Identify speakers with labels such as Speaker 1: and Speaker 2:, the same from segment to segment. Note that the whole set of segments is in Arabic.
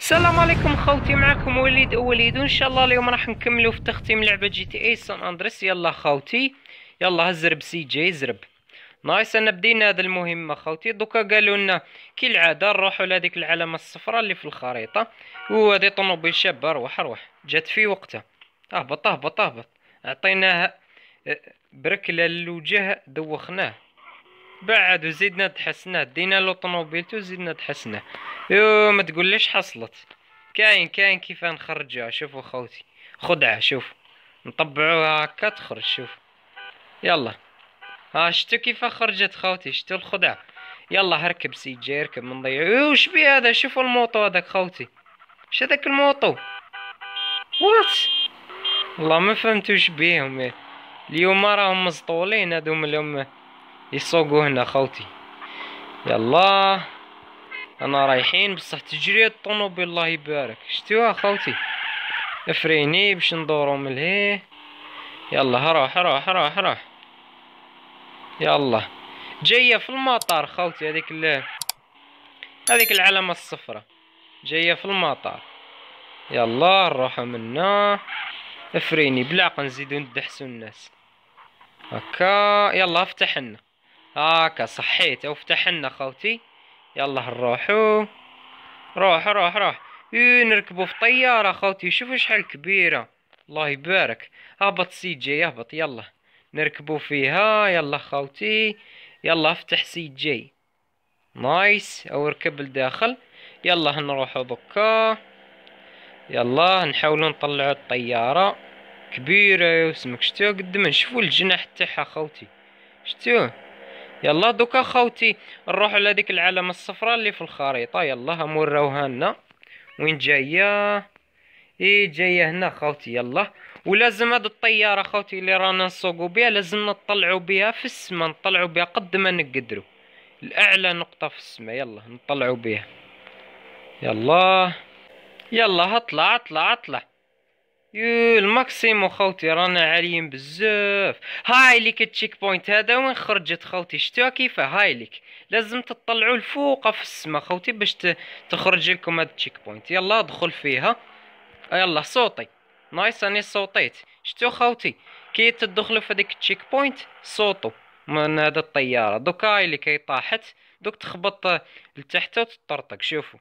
Speaker 1: السلام عليكم خوتي معكم وليد وليد وان شاء الله اليوم راح نكملوا في تختيم لعبه جي تي اي سان اندريس يلا خوتي يلا هزرب سي جي زرب نايس انا بدينا هذه المهمه خوتي دوكا قالوا لنا كالعاده نروحوا لهذيك العلامه الصفراء اللي في الخريطه وهذه طوموبيل شابه روح روح جات في وقتها اهبط اهبط اهبط اعطيناها آه، بركله للوجه دوخناه بعد وزيدنا تحسنا دينا لو طوموبيلته وزيدنا تحسنا يو ما تقوليش حصلت كاين كاين كيف نخرجها شوفوا خوتي خدعه شوف نطبعوها هكا تخرج شوف يلا ها شتو كيف خرجت خوتي شتو الخدعه يلا هركب جي اركب من ضيع وش بي هذا شوفوا الموطو هذاك خوتي ش هذاك الموطو وات والله ما فهمت وش بيهم اليوم راهم مزطولين هذوم الامه يسوقوا هنا خوتي يلا انا رايحين بصح تجري الطوموبيل الله يبارك شتوها خوتي افريني باش ندورو من هي يلا روح روح روح روح يلا جايه في المطار خوتي هذيك هذيك العلامه الصفراء جايه في المطار يلا نروحو منا افريني بلاق نزيدو ندحسو الناس هكا يلا افتح لنا هاكا صحيت افتح لنا خوتي يلا نروحو روح روح روح نركبو في طيارة خوتي شوفوا شحال كبيرة الله يبارك هبط جي يهبط يلا نركبو فيها يلا خوتي يلا افتح سي جي نايس او ركب لداخل يلا نروحو بكا يلا نحاولو نطلعو الطيارة كبيرة وسمك شتو قد ما نشوفو الجناح تاعها خوتي شتوه يلا دوكا خوتي نروحو لهاديك العلامه الصفراء اللي في الخريطه يلا هم لنا وين جايه اي جايه هنا خوتي يلا ولازم هاد الطياره خوتي اللي رانا نسوقو بها لازم نطلعو بها في السما نطلعو بها قد ما نقدرو الاعلى نقطه في السما يلا نطلعو بها يلا يلا هطلع هطلع هطلع يو الماكسيمو خوتي رانا عاليين بزاف هاي ليك التشيك بوينت هذا وين خرجت خوتي شتوها كيفاه هاي ليك لازم تطلعوا لفوق في السما خوتي باش تخرج لكم هاد التشيك بوينت يلا ادخل فيها يلا صوتي نايس اني صوتيت شتو خوتي كي تدخلوا في هذيك التشيك بوينت صوتوا من هذا الطياره دوكا هاي ليك هي طاحت دوك تخبط لتحت وتطرطق شوفوا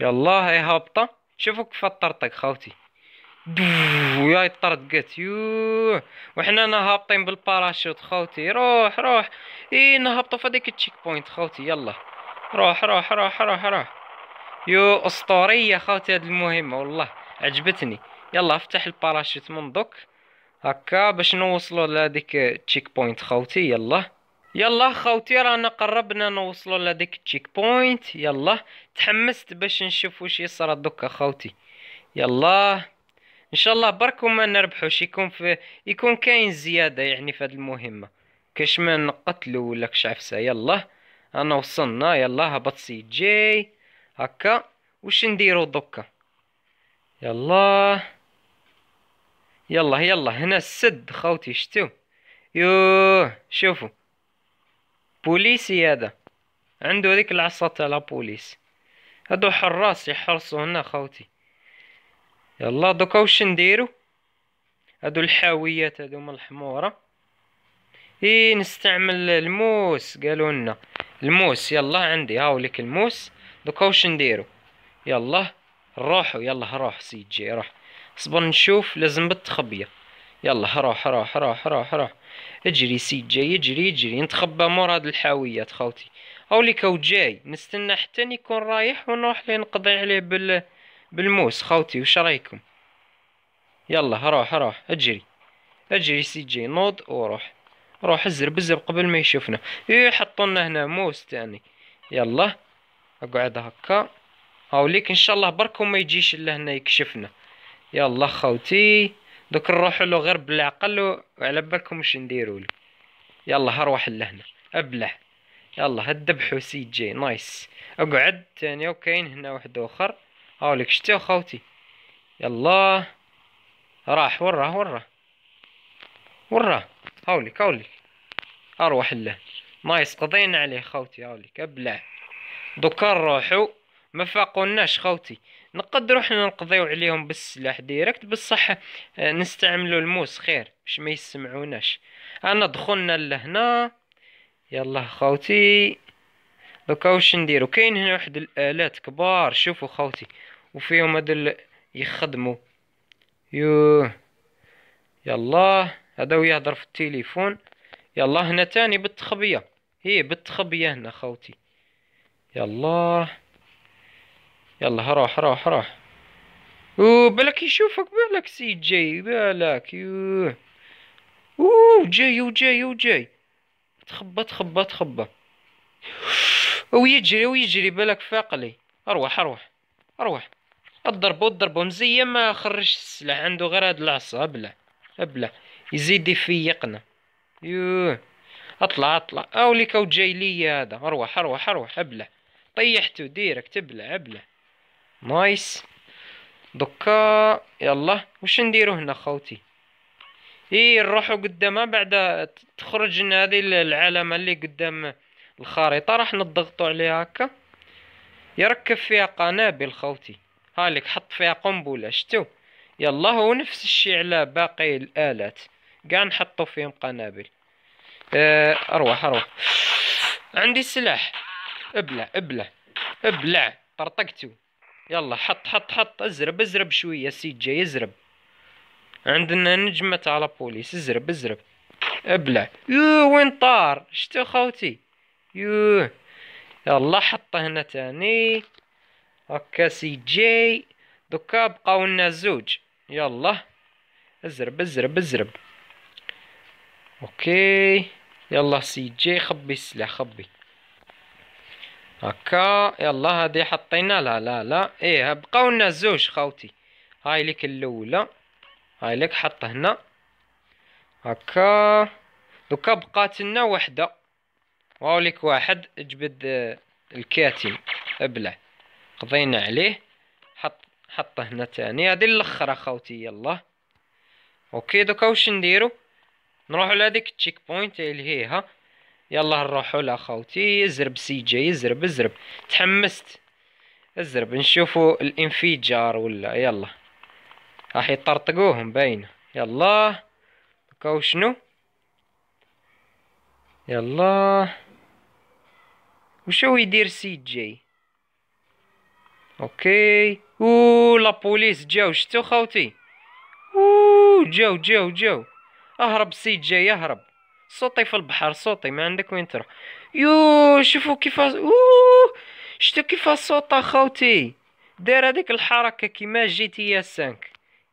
Speaker 1: يلا هي هابطه شوفوا كيف طرطق خوتي يا يطرد قات يوه وحنا هابطين بالباراشوت خوتي روح روح اي نهبطو في هذيك التشيك بوينت خوتي يلا روح روح روح روح روح يو اسطوريه خوتي هاد المهمه والله عجبتني يلا افتح الباراشوت من دوك هكا باش نوصلو لهذيك التشيك بوينت خوتي يلا يلا خوتي رانا قربنا نوصلو لهذيك التشيك بوينت يلا تحمست باش نشوف واش يصرى دوكا خوتي يلا ان شاء الله برك وما نربحوش يكون في يكون كاين زياده يعني في هذه المهمه كاش ما نقتلو ولا كش عفسه يلا انا وصلنا يلا هبط سي جي هكا وش نديرو دوكا يلا يلا يلا هنا السد خوتي شتو يو شوفوا بوليسي هذا عنده هذيك العصا تاع لا بوليس هادو حراس يحرسوا هنا خوتي يلا دوكا واش نديرو هادو الحاويات هادو هما الحموره اي نستعمل الموس قالوا لنا الموس يلا عندي هاوليك الموس دوكا واش نديرو يلا روحو يلا روح سي جي روح صبر نشوف لازم بالتخبيه يلا روح روح روح روح روح اجري سي جاي اجري اجري نتخبى مور هاد الحاويات خوتي هاوليك او جاي نستنى حتى يكون رايح ونروح ليه نقضي عليه بال بالموس خوتي وش رايكم يلا روح روح اجري اجري سي جي نوض وروح روح ازر بزر قبل ما يشوفنا ايه حطونا هنا موس تاني يلا اقعد هكا او ليك ان شاء الله بركو ما يجيش الا هنا يكشفنا يلا خوتي دوك نروحوا له غير بالعقل وعلى بالكم واش نديروا له يلا هروح لهنا ابلع يلا هدبحو سي جي نايس اقعد ثاني وكاين هنا واحد اخر هاوليك شتي اخوتي يلا راح وراه وراه وراه هاوليك هاوليك اروح له نايس قضينا عليه خوتي هاوليك ابلع دوكا نروحو ما فاقولناش خوتي نقدروا حنا نقضيو عليهم بالسلاح ديريكت بصح آه، نستعملوا الموس خير باش ما يسمعوناش انا دخلنا لهنا يلا خوتي دوكا واش نديرو كاين هنا واحد الالات كبار شوفوا خوتي وفيهم هاد يخدموا يوه يلا هذا يهضر في التليفون يلا هنا تاني بالتخبيه هي بالتخبيه هنا خوتي يلا يلا روح روح روح او بالك يشوفك بالك سيد جاي بالك يوه اوه جاي وجاي وجاي تخبى تخبى تخبى ويجري ويجري بالك فاقلي اروح اروح اروح اضربو اضربو مزيان ما خرجش السلاح عنده غير هاد العصا بلا بلا يزيد يفيقنا يوه اطلع اطلع لي كاو جاي ليا هذا اروح اروح اروح ابلع طيحتو ديرك تبلع ابلع نايس دوكا يلا وش نديرو هنا خوتي ايه نروحو قدامها بعد تخرج لنا هذه العلامه اللي قدام الخريطه راح نضغطوا عليها هكا يركب فيها قنابل خوتي هالك حط فيها قنبله شتو يلا هو نفس الشي على باقي الالات كاع نحطو فيهم قنابل آه، اروح اروح عندي سلاح ابلع ابلع ابلع طرطقتو يلا حط حط حط ازرب ازرب شويه سي جاي ازرب عندنا نجمة على بوليس ازرب ازرب ابلع يو وين طار شتو خوتي يوه يلا حطه هنا تاني هكا سي جي دوكا بقاو لنا زوج يلا ازرب ازرب ازرب اوكي يلا سي جي خبي السلاح خبي هكا يلا هادي حطينا لا لا لا ايه بقاو لنا زوج خاوتي هاي لك الاولى هاي لك حط هنا هكا دوكا بقات لنا وحده واوليك واحد جبد آه، الكاتم ابله قضينا عليه حط حطه هنا تاني هادي الاخر اخوتي يلا اوكي دوكا واش نديرو نروحو لهاديك التشيك بوينت الهيها يلا نروحو خوتي زرب سي جي زرب زرب تحمست ازرب نشوفو الانفجار ولا يلا راح يطرطقوهم باينه يلا دوكا وشنو يلا وشو يدير سي جاي اوكي او لابوليس جاو شتو خوتي او جاو جاو جاو اهرب سي جاي اهرب صوتي في البحر صوتي ما عندك وين تروح يو شوفوا كيف او شتو كيف صوت خوتي دار هذيك الحركه كيما جي تي اس 5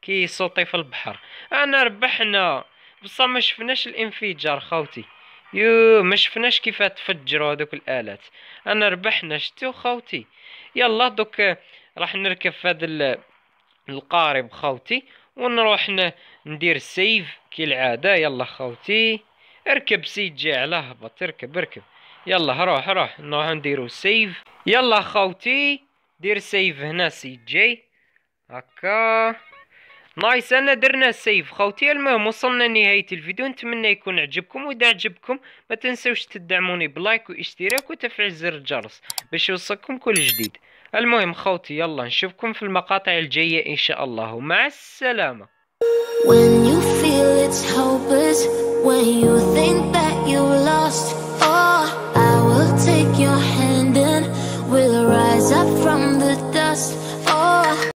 Speaker 1: كي صوتي في البحر انا ربحنا بصح ما شفناش الانفجار خوتي يو ما شفناش كيف تفجروا هذوك الالات انا ربحنا شتي خوتي يلا دوك راح نركب في هذا القارب خوتي ونروح ندير سيف كالعاده يلا خوتي اركب سيد جي على هبط اركب اركب يلا روح روح نروح نديرو سيف يلا خوتي دير سيف هنا سيد جي هكا نايس انا درنا السيف خوتي المهم وصلنا لنهاية الفيديو نتمنى يكون عجبكم واذا عجبكم ما تنسوش تدعموني بلايك واشتراك وتفعيل زر الجرس باش يوصلكم كل جديد المهم خوتي يلا نشوفكم في المقاطع الجاية ان شاء الله مع السلامة When you feel it's hopeless When you think that lost Oh, I will take your hand and We'll rise up from the dust